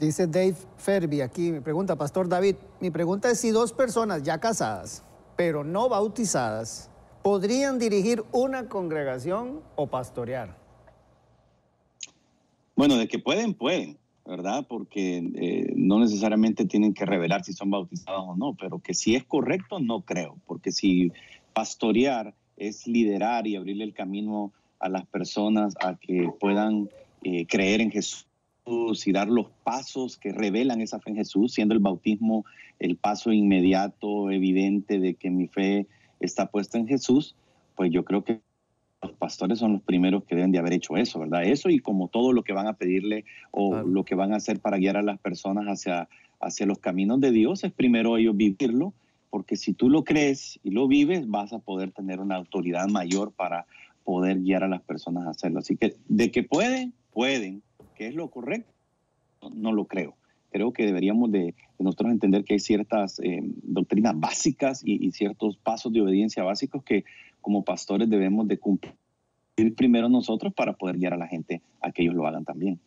Dice Dave Ferby aquí, me pregunta, Pastor David, mi pregunta es si dos personas ya casadas, pero no bautizadas, podrían dirigir una congregación o pastorear. Bueno, de que pueden, pueden, ¿verdad? Porque eh, no necesariamente tienen que revelar si son bautizados o no, pero que si es correcto, no creo, porque si pastorear es liderar y abrirle el camino a las personas a que puedan eh, creer en Jesús y dar los pasos que revelan esa fe en Jesús, siendo el bautismo el paso inmediato, evidente de que mi fe está puesta en Jesús, pues yo creo que los pastores son los primeros que deben de haber hecho eso, ¿verdad? Eso y como todo lo que van a pedirle o lo que van a hacer para guiar a las personas hacia, hacia los caminos de Dios, es primero ellos vivirlo, porque si tú lo crees y lo vives, vas a poder tener una autoridad mayor para poder guiar a las personas a hacerlo. Así que de que pueden, pueden que es lo correcto, no lo creo. Creo que deberíamos de, nosotros entender que hay ciertas eh, doctrinas básicas y, y, ciertos pasos de obediencia básicos que como pastores debemos de cumplir primero nosotros para poder guiar a la gente a que ellos lo hagan también.